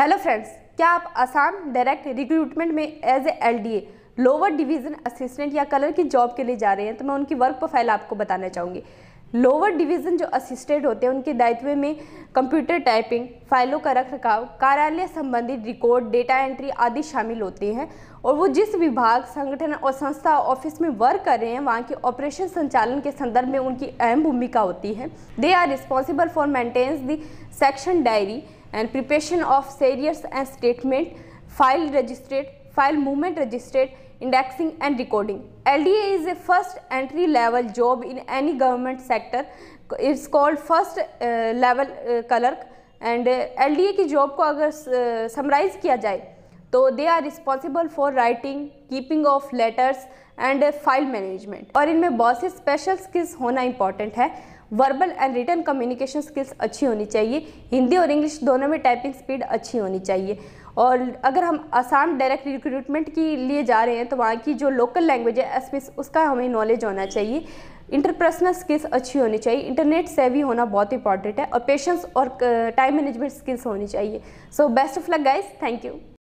hello friends क्या आप Assam direct recruitment में as a a lower division assistant या कलर की जॉब के लिए जा रहे हैं तो मैं उनकी वर्क प्रोफाइल आपको बताना चाहूँगी लोअर डिवीज़न जो असिस्टेंट होते हैं उनके दायित्व में कंप्यूटर टाइपिंग फाइलों का रख रखाव कार्यालय संबंधित रिकॉर्ड डेटा एंट्री आदि शामिल होते हैं और वो जिस विभाग संगठन और संस्था ऑफिस में वर्क कर रहे हैं वहाँ के ऑपरेशन संचालन के संदर्भ में उनकी अहम भूमिका होती है they are responsible for maintenance the section diary and preparation of serious and statement file register file movement register indexing and recording L D A is a first entry level job in any government sector it's called first level clerk and L D A की job को अगर summarize uh, किया जाए तो they are responsible for writing keeping of letters and file management और इनमें बहुत से स्पेशल स्किल्स होना इंपॉर्टेंट है verbal and written communication skills अच्छी होनी चाहिए हिंदी और इंग्लिश दोनों में टाइपिंग स्पीड अच्छी होनी चाहिए और अगर हम आसाम डायरेक्ट रिक्रूटमेंट के लिए जा रहे हैं तो वहाँ की जो लोकल लैंग्वेज है एसपीस उसका हमें नॉलेज होना चाहिए इंटरपर्सनल स्किल्स अच्छी होनी चाहिए इंटरनेट सेवी होना बहुत इंपॉर्टेंट है और पेशेंस और टाइम मैनेजमेंट स्किल्स होनी चाहिए so best of luck guys thank you